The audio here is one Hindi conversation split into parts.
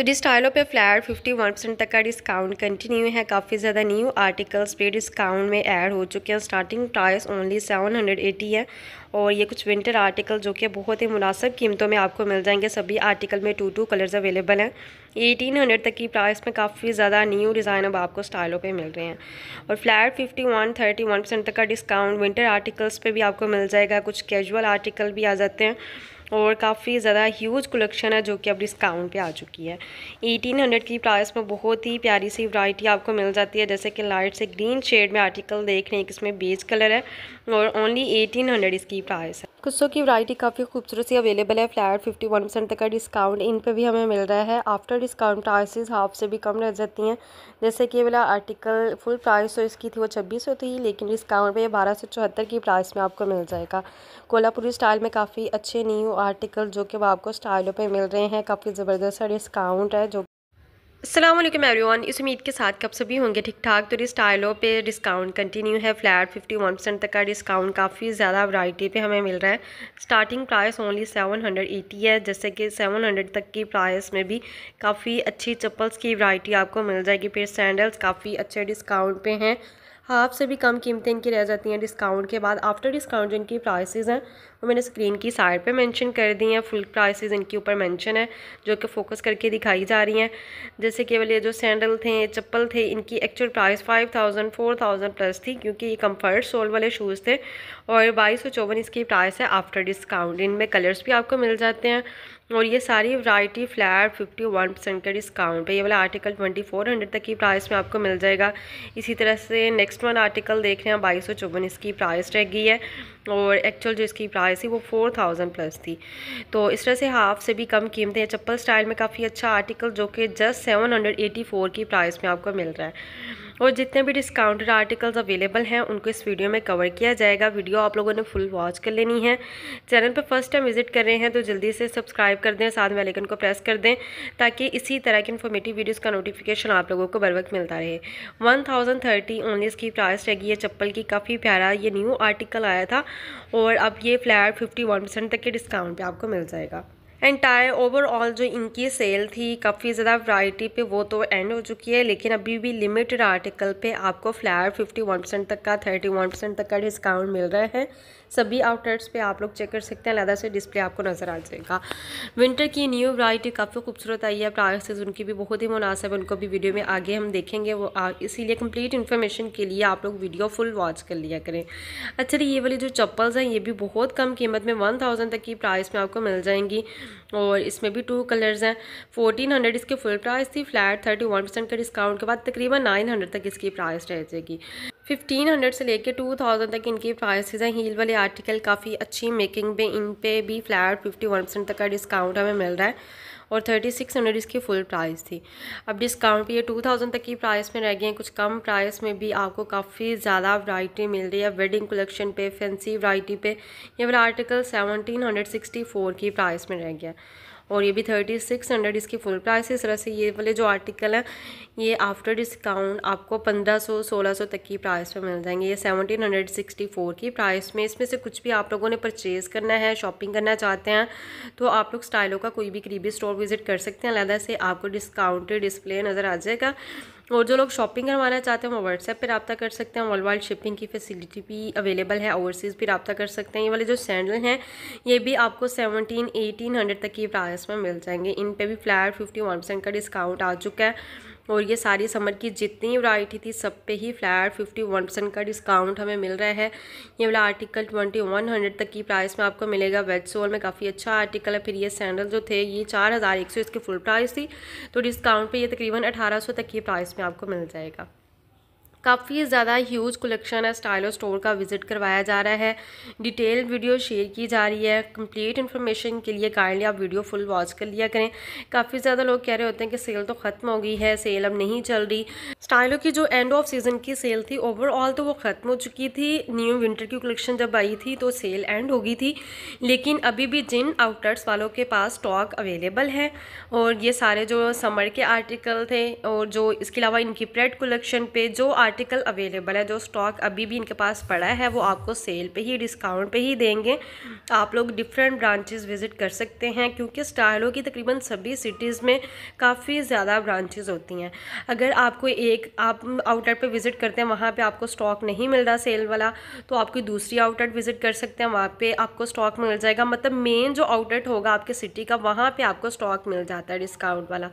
तो डिस्टाइलों पे फ्लैट 51 परसेंट तक का डिस्काउंट कंटिन्यू है काफ़ी ज़्यादा न्यू आर्टिकल्स पे डिस्काउंट में ऐड हो चुके हैं स्टार्टिंग प्राइस ओनली 780 है और ये कुछ विंटर आर्टिकल जो कि बहुत ही मुनासब कीमतों में आपको मिल जाएंगे सभी आर्टिकल में टू टू कलर्स अवेलेबल हैं 1800 तक की प्राइस में काफ़ी ज़्यादा न्यू डिज़ाइन अब आपको स्टाइलों पे मिल रहे हैं और फ्लैट 51 31 परसेंट तक का डिस्काउंट विंटर आर्टिकल्स पे भी आपको मिल जाएगा कुछ कैजुअल आर्टिकल भी आ जाते हैं और काफ़ी ज़्यादा ह्यूज कलेक्शन है जो कि अब डिस्काउंट पे आ चुकी है 1800 की प्राइस में बहुत ही प्यारी सी वैरायटी आपको मिल जाती है जैसे कि लाइट से ग्रीन शेड में आर्टिकल देख रहे हैं कि इसमें बेज कलर है और ओनली 1800 इसकी प्राइस है कुर्सों की वैरायटी काफ़ी खूबसूरत सी अवेलेबल है फ्लैट 51 परसेंट तक का डिस्काउंट इन पे भी हमें मिल रहा है आफ्टर डिस्काउंट प्राइसेस हाफ से भी कम रह जाती हैं जैसे कि ये वाला आर्टिकल फुल प्राइस तो इसकी थी वो छब्बीस सौ थी लेकिन डिस्काउंट पे बारह सौ चौहत्तर की प्राइस में आपको मिल जाएगा कोल्हापुरी स्टाइल में काफ़ी अच्छे न्यू आर्टिकल जो कि वो आपको स्टाइलों पर मिल रहे हैं काफ़ी ज़बरदस्त डिस्काउंट है जो असलम एवरीवन इस उम्मीद के साथ कब सभी होंगे ठीक ठाक तो स्टाइलों पे डिस्काउंट कंटिन्यू है फ्लैट 51 परसेंट तक का डिस्काउंट काफ़ी ज़्यादा वैरायटी पे हमें मिल रहा है स्टार्टिंग प्राइस ओनली 780 है जैसे कि 700 तक की प्राइस में भी काफ़ी अच्छी चप्पल्स की वैरायटी आपको मिल जाएगी फिर सैंडल्स काफ़ी अच्छे डिस्काउंट पे हैं हाफ से भी कम कीमतें इनकी रह जाती हैं डिस्काउंट के बाद आफ्टर डिस्काउंट जो इनकी प्राइसेस हैं वो मैंने स्क्रीन की साइड पे मेंशन कर दी हैं फुल प्राइसेस इनके ऊपर मेंशन है जो कि फोकस करके दिखाई जा रही हैं जैसे केवल ये जो सैंडल थे चप्पल थे इनकी actual price five thousand four thousand plus थी क्योंकि ये कम्फर्ट सोल वाले शूज़ थे और बाईस सौ चौवन इसकी प्राइस है आफ्टर डिस्काउंट इनमें कलर्स भी आपको मिल जाते हैं और ये सारी वैरायटी फ्लैट 51 परसेंट का डिस्काउंट पे ये वाला आर्टिकल 2400 तक की प्राइस में आपको मिल जाएगा इसी तरह से नेक्स्ट वन आर्टिकल देख रहे हैं बाईस इसकी प्राइस रह गई है और एक्चुअल जो इसकी प्राइस थी वो फोर थाउजेंड प्लस थी तो इस तरह से हाफ से भी कम कीमतें चप्पल स्टाइल में काफ़ी अच्छा आर्टिकल जो कि just seven hundred eighty four की प्राइस में आपको मिल रहा है और जितने भी डिस्काउंटेड आर्टिकल्स अवेलेबल हैं उनको इस वीडियो में कवर किया जाएगा वीडियो आप लोगों ने फुल वॉच कर लेनी है चैनल पर फर्स्ट टाइम विजिट कर रहे हैं तो जल्दी से सब्सक्राइब कर दें साथ में आइकन को प्रेस कर दें ताकि इसी तरह की इन्फॉर्मेटिव वीडियोज़ का नोटिफिकेशन आप लोगों को बर वक्त मिलता रहे वन थाउजेंड थर्टी ओनली इसकी प्राइस रहेगी ये चप्पल की काफ़ी प्यारा ये न्यू आर्टिकल आया था और अब ये फ्लैट फिफ्टी वन परसेंट तक के डिस्काउंट पर आपको मिल जाएगा एंटायर ओवरऑल जो इनकी सेल थी काफ़ी ज़्यादा वैरायटी पे वो तो एंड हो चुकी है लेकिन अभी भी लिमिटेड आर्टिकल पे आपको फ्लायर 51% तक का 31% तक का डिस्काउंट मिल रहा है सभी आउटलेट्स पे आप लोग चेक कर सकते हैं लहदा से डिस्प्ले आपको नज़र आ जाएगा विंटर की न्यू वराइटी काफ़ी खूबसूरत आई है प्राइसेज उनकी भी बहुत ही मुनासिब उनको भी वीडियो में आगे हम देखेंगे वो इसीलिए कंप्लीट इन्फॉर्मेशन के लिए आप लोग वीडियो फुल वॉच कर लिया करें अच्छा ये वाली जो चप्पल्स हैं ये भी बहुत कम कीमत में वन थाउजेंड तक की प्राइस में आपको मिल जाएंगी और इसमें भी टू कलर्स हैं फोर्टीन हंड्रेड इसकी फुल प्राइस थी फ्लैट थर्टी वन परसेंट का डिस्काउंट के बाद तकरीबन नाइन हंड्रेड तक इसकी प्राइस रह जाएगी फिफ्टीन हंड्रेड से लेके टू थाउजेंड तक इनकी प्राइसेस हैं हील वाले आर्टिकल काफ़ी अच्छी मेकिंग में इन पे भी फ्लैट फिफ्टी वन परसेंट तक का डिस्काउंट हमें मिल रहा है और थर्टी सिक्स हंड्रेड इसकी फुल प्राइस थी अब डिस्काउंट पे ये टू थाउजेंड तक की प्राइस में रह गए हैं कुछ कम प्राइस में भी आपको काफ़ी ज़्यादा वराइटी मिल रही है वेडिंग कलेक्शन पे फैंसी वराइटी पे ये वाला article seventeen hundred sixty four की प्राइस में रह गया और ये भी थर्टी सिक्स हंड्रेड इसकी फुल प्राइस इस तरह से ये वाले जो आर्टिकल हैं ये आफ्टर डिस्काउंट आपको पंद्रह सौ सोलह सौ तक की प्राइस पर मिल जाएंगे ये सेवनटीन हंड्रेड सिक्सटी फोर की प्राइस में इसमें से कुछ भी आप लोगों ने परचेज़ करना है शॉपिंग करना चाहते हैं तो आप लोग स्टाइलों का कोई भी करीबी स्टोर विज़िट कर सकते हैं अलहदा से आपको डिस्काउंटेड डिस्प्ले नज़र आ जाएगा और जो लोग शॉपिंग करवाना चाहते हैं वो व्हाट्सएप पर रबा कर सकते हैं वर्ल्ड वाइड शिपिंग की फैसिलिटी भी अवेलेबल है ओवरसीज़ भी रबा कर सकते हैं ये वाले जो सैंडल हैं ये भी आपको सेवनटीन एटीन हंड्रेड तक की प्राइस में मिल जाएंगे इन पर भी फ्लैट फिफ्टी वन परसेंट का डिस्काउंट आ चुका है और ये सारी समर की जितनी वराइटी थी सब पे ही फ्लैट फिफ्टी वन परसेंट का डिस्काउंट हमें मिल रहा है ये वाला आर्टिकल ट्वेंटी वन हंड्रेड तक की प्राइस में आपको मिलेगा वेज सोल में काफ़ी अच्छा आर्टिकल है फिर ये सैंडल जो थे ये चार हज़ार एक सौ इसकी फुल प्राइस थी तो डिस्काउंट पर यह तकरीबन अठारह सौ तक की प्राइस में आपको मिल जाएगा काफ़ी ज़्यादा ह्यूज कलेक्शन है स्टाइलो स्टोर का विज़िट करवाया जा रहा है डिटेल वीडियो शेयर की जा रही है कंप्लीट इन्फॉर्मेशन के लिए काइंडली आप वीडियो फुल वॉच कर लिया करें काफ़ी ज़्यादा लोग कह रहे होते हैं कि सेल तो ख़त्म हो गई है सेल अब नहीं चल रही स्टाइलो की जो एंड ऑफ सीज़न की सेल थी ओवरऑल तो वो ख़त्म हो चुकी थी न्यू विंटर की कलेक्शन जब आई थी तो सेल एंड हो गई थी लेकिन अभी भी जिन आउटलेट्स वालों के पास स्टॉक अवेलेबल है और ये सारे जो समर के आर्टिकल थे और जो इसके अलावा इनकी प्रेड कलेक्शन पे जो आर्टिकल अवेलेबल है जो स्टॉक अभी भी इनके पास पड़ा है वो आपको सेल पे ही डिस्काउंट पे ही देंगे आप लोग डिफरेंट ब्रांचेस विज़िट कर सकते हैं क्योंकि स्टाइलो की तकरीबन सभी सिटीज़ में काफ़ी ज़्यादा ब्रांचेस होती हैं अगर आपको एक आप आउटलेट पे विज़िट करते हैं वहाँ पे आपको स्टॉक नहीं मिल रहा सेल वाला तो आप कोई दूसरी आउटलेट विज़िट कर सकते हैं वहाँ पे आपको स्टॉक मिल जाएगा मतलब मेन जो आउटलेट होगा आपके सिटी का वहाँ पे आपको स्टॉक मिल जाता है डिस्काउंट वाला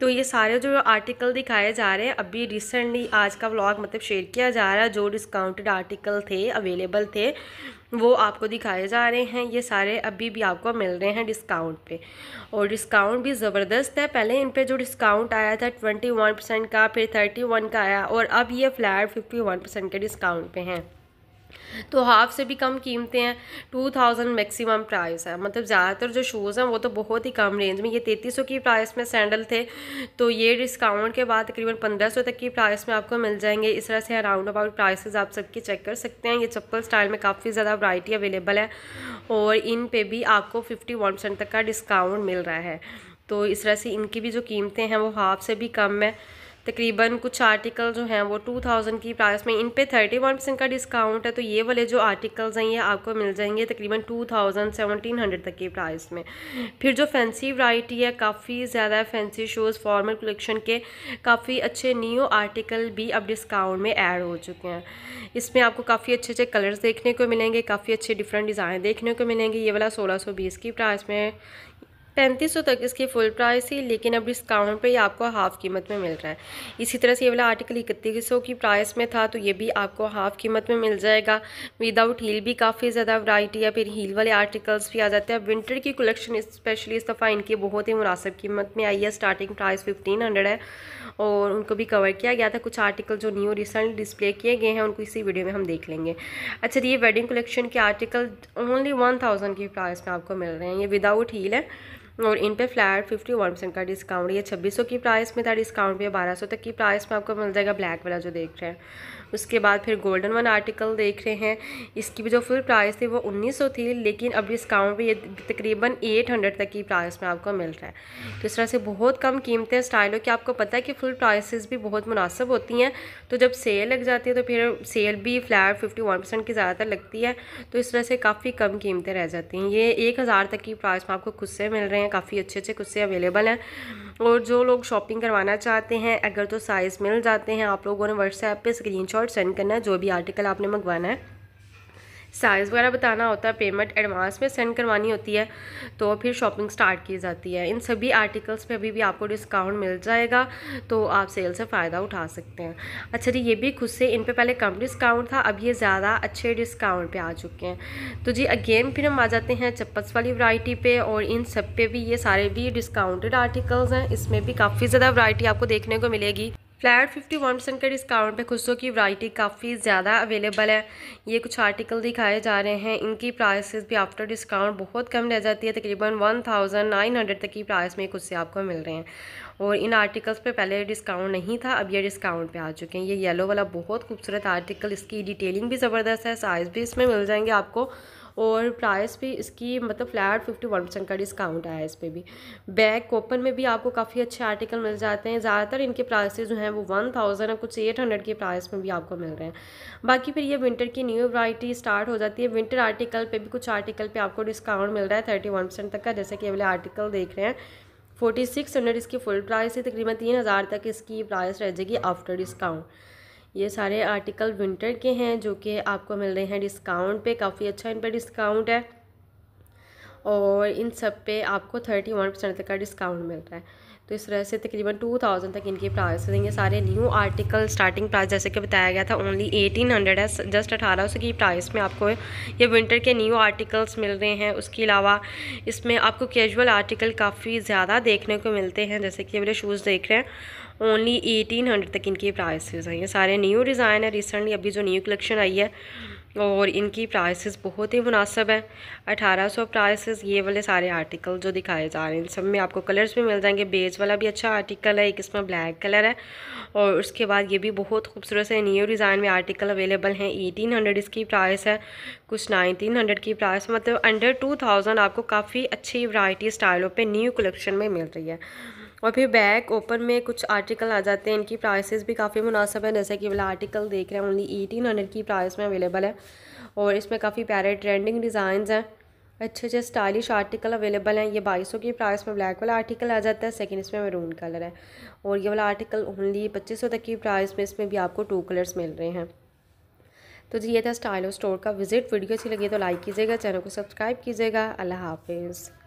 तो ये सारे जो आर्टिकल दिखाए जा रहे हैं अभी रिसेंटली आज का व्लॉग मतलब शेयर किया जा रहा है जो डिस्काउंटेड आर्टिकल थे अवेलेबल थे वो आपको दिखाए जा रहे हैं ये सारे अभी भी आपको मिल रहे हैं डिस्काउंट पे और डिस्काउंट भी ज़बरदस्त है पहले इन पे जो डिस्काउंट आया था ट्वेंटी वन परसेंट का फिर थर्टी वन का आया और अब ये फ्लैट फिफ्टी वन परसेंट के डिस्काउंट पर हैं तो हाफ से भी कम कीमतें हैं टू थाउजेंड मैक्सिमम प्राइस है मतलब ज़्यादातर जो शूज़ हैं वो तो बहुत ही कम रेंज में ये तैतीस सौ की प्राइस में सैंडल थे तो ये डिस्काउंट के बाद तकरीबन पंद्रह सौ तक की प्राइस में आपको मिल जाएंगे इस तरह से अराउंड अबाउट प्राइसेस आप सबकी चेक कर सकते हैं ये चप्पल स्टाइल में काफ़ी ज़्यादा वराइटी अवेलेबल है और इन पर भी आपको फिफ्टी तक का डिस्काउंट मिल रहा है तो इस तरह से इनकी भी जो कीमतें हैं वो हाफ से भी कम है तकरीबन कुछ आर्टिकल जो हैं वो टू थाउजेंड की प्राइस में इन पे थर्टी वन परसेंट का डिस्काउंट है तो ये वाले जो आर्टिकल्स हैं ये आपको मिल जाएंगे तकरीबन टू थाउजेंड सेवनटीन हंड्रेड तक की प्राइस में फिर जो फैंसी वाइटी है काफ़ी ज़्यादा फैंसी शूज़ फॉर्मल कलेक्शन के काफ़ी अच्छे न्यू आर्टिकल भी अब डिस्काउंट में ऐड हो चुके हैं इसमें आपको काफ़ी अच्छे अच्छे कलर्स देखने को मिलेंगे काफ़ी अच्छे डिफरेंट डिज़ाइन देखने को मिलेंगे ये वाला सोलह सौ बीस की प्राइस में पैंतीस सौ तक इसकी फुल प्राइस थी लेकिन अब डिस्काउंट पे ही आपको हाफ़ कीमत में मिल रहा है इसी तरह से ये वाला आर्टिकल इकतीस सौ की प्राइस में था तो ये भी आपको हाफ़ कीमत में मिल जाएगा विदाउट हील भी काफ़ी ज़्यादा वराइटी है फिर हील वाले आर्टिकल्स भी आ जाते हैं विंटर की कलेक्शन स्पेशली इस दफ़ा इनकी बहुत ही मुनासिब कीमत में आई है स्टार्टिंग प्राइस फिफ्टीन हंड्रेड है और उनको भी कवर किया गया था कुछ आर्टिकल जो न्यू रिसेंटली डिस्प्ले किए गए हैं उनको इसी वीडियो में हम देख लेंगे अच्छा ये वेडिंग कलेक्शन के आर्टिकल ओनली वन थाउजेंड की प्राइस में आपको मिल रहे हैं ये विदाउट हील है और इन पे फ्लैट फिफ्टी वन परसेंट का डिस्काउंट ये छब्बीस सौ की प्राइस में था डिस्काउंट भी बारह सौ तक की प्राइस में आपको मिल जाएगा ब्लैक वाला जो देख रहे हैं उसके बाद फिर गोल्डन वन आर्टिकल देख रहे हैं इसकी भी जो फुल प्राइस थी वो उन्नीस सौ थी लेकिन अब डिस्काउंट भी ये तकरीबन एट हंड्रेड तक की प्राइस में आपको मिल रहा है तो इस तरह से बहुत कम कीमतें स्टाइलों की आपको पता है कि फुल प्राइसेस भी बहुत मुनासब होती हैं तो जब सेल लग जाती है तो फिर सेल भी फ्लैट फिफ्टी वन परसेंट की ज़्यादातर लगती है तो इस तरह से काफ़ी कम कीमतें रह जाती हैं ये एक हज़ार तक की प्राइस में आपको खुद से मिल रहे हैं हैं काफ़ी अच्छे अच्छे कुछ से अवेलेबल हैं और जो लोग शॉपिंग करवाना चाहते हैं अगर तो साइज़ मिल जाते हैं आप लोगों ने व्हाट्सएप पे स्क्रीनशॉट सेंड करना है जो भी आर्टिकल आपने मंगवाना है साइज़ वगैरह बताना होता है पेमेंट एडवांस में सेंड करवानी होती है तो फिर शॉपिंग स्टार्ट की जाती है इन सभी आर्टिकल्स पे अभी भी आपको डिस्काउंट मिल जाएगा तो आप सेल से फ़ायदा उठा सकते हैं अच्छा जी ये भी खुद से इन पर पहले कम डिस्काउंट था अब ये ज़्यादा अच्छे डिस्काउंट पर आ चुके हैं तो जी अगेन फिर हम आ जाते हैं चप्पल्स वाली वरायटी पर और इन सब पे भी ये सारे भी डिस्काउंटेड आर्टिकल्स हैं इसमें भी काफ़ी ज़्यादा वरायटी आपको देखने को मिलेगी फ्लैट फिफ्टी वन परसेंट के डिस्काउंट पे खुशों की वैरायटी काफ़ी ज़्यादा अवेलेबल है ये कुछ आर्टिकल दिखाए जा रहे हैं इनकी प्राइसेस भी आफ्टर डिस्काउंट बहुत कम रह जाती है तकरीबन वन थाउजेंड नाइन हंड्रेड तक की प्राइस में खुद से आपको मिल रहे हैं और इन आर्टिकल्स पे पहले डिस्काउंट नहीं था अब ये डिस्काउंट पे आ चुके हैं ये येलो वाला बहुत खूबसूरत आर्टिकल इसकी डिटेलिंग भी ज़बरदस्त है साइज़ भी इसमें मिल जाएंगे आपको और प्राइस भी इसकी मतलब फ्लैट फिफ्टी वन परसेंट का डिस्काउंट आया है इस पर भी बैग कोपन में भी आपको काफ़ी अच्छे आर्टिकल मिल जाते हैं ज़्यादातर इनके प्राइसेज जो हैं वो वन थाउजेंड कुछ एट हंड्रेड के प्राइस में भी आपको मिल रहे हैं बाकी फिर ये विंटर की न्यू वराइटी स्टार्ट हो जाती है विंटर आर्टिकल पर भी कुछ आर्टिकल पर आपको डिस्काउंट मिल रहा है थर्टी वन परसेंट तक का जैसे कि अगले आर्टिकल देख रहे हैं फोर्टी सिक्स हंड्रेड इसकी फुल प्राइस है तकरीबन तीन हज़ार तक इसकी प्राइस रह जाएगी आफ्टर डिस्काउंट ये सारे आर्टिकल विंटर के हैं जो कि आपको मिल रहे हैं डिस्काउंट पे काफ़ी अच्छा इन पर डिस्काउंट है और इन सब पे आपको थर्टी वन परसेंट तक का डिस्काउंट मिल रहा है तो इस तरह से तकरीबन टू थाउजेंड तक इनकी प्राइस रहेंगे सारे न्यू आर्टिकल स्टार्टिंग प्राइस जैसे कि बताया गया था ओनली एटीन हंड्रेड है जस्ट अठारह सौ की प्राइस में आपको ये विंटर के न्यू आर्टिकल्स मिल रहे हैं उसके अलावा इसमें आपको कैजुअल आर्टिकल काफ़ी ज़्यादा देखने को मिलते हैं जैसे कि मेरे शूज़ देख रहे हैं ओनली एटीन हंड्रेड तक इनके प्राइस हैं ये सारे न्यू डिज़ाइन है रिसेंटली अभी जो न्यू कलेक्शन आई है और इनकी प्राइसेस बहुत ही मुनासब है अठारह सौ प्राइसेस ये वाले सारे आर्टिकल जो दिखाए जा रहे हैं सब में आपको कलर्स भी मिल जाएंगे बेज वाला भी अच्छा आर्टिकल है एक इसमें ब्लैक कलर है और उसके बाद ये भी बहुत खूबसूरत से न्यू डिज़ाइन में आर्टिकल अवेलेबल हैं एटीन हंड्रेड इसकी प्राइस है कुछ नाइनटीन हंड्रेड की प्राइस मतलब अंडर टू थाउजेंड आपको काफ़ी अच्छी वराइटी स्टाइलों पर न्यू कलेक्शन में मिल रही है और फिर बैक ओपन में कुछ आर्टिकल आ जाते हैं इनकी प्राइसेस भी काफ़ी मुनासब है जैसे कि वाला आर्टिकल देख रहे हैं ओनली एटीन हंड्रेड की प्राइस में अवेलेबल है और इसमें काफ़ी प्यारे ट्रेंडिंग डिज़ाइंस हैं अच्छे अच्छे स्टाइलिश आर्टिकल अवेलेबल हैं ये बाईस की प्राइस में ब्लैक वाला आर्टिकल आ जाता है सेकेंड इसमें मेरून कलर है और ये वाला आर्टिकल ओनली पच्चीस तक की प्राइस में इसमें भी आपको टू कलर्स मिल रहे हैं तो जी ये था स्टाइलो स्टोर का विजिट वीडियो अच्छी लगी तो लाइक कीजिएगा चैनल को सब्सक्राइब कीजिएगा अल्लाह हाफिज़